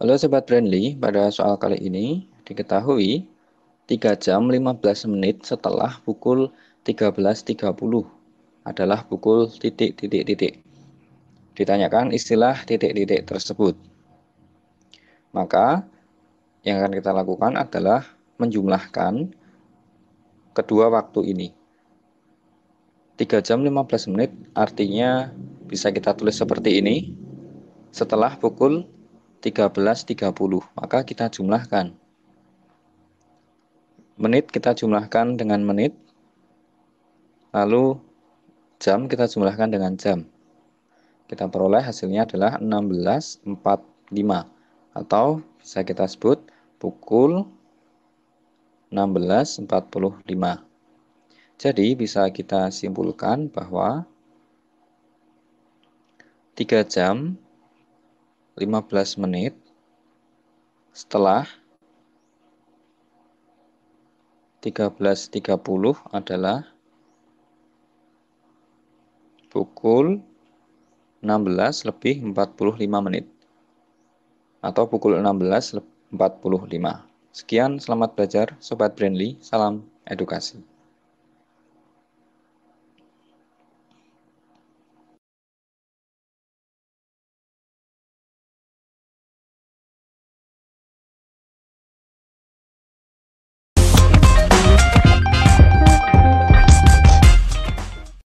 Halo Sobat Friendly. pada soal kali ini diketahui 3 jam 15 menit setelah pukul 13.30 adalah pukul titik titik titik. Ditanyakan istilah titik titik tersebut. Maka yang akan kita lakukan adalah menjumlahkan kedua waktu ini. 3 jam 15 menit artinya bisa kita tulis seperti ini. Setelah pukul 13.30. Maka kita jumlahkan. Menit kita jumlahkan dengan menit. Lalu jam kita jumlahkan dengan jam. Kita peroleh hasilnya adalah 16.45 atau bisa kita sebut pukul 16.45. Jadi bisa kita simpulkan bahwa 3 jam 15 menit setelah 13.30 adalah pukul 16 lebih 45 menit atau pukul 16.45. Sekian, selamat belajar Sobat Brandly, salam edukasi.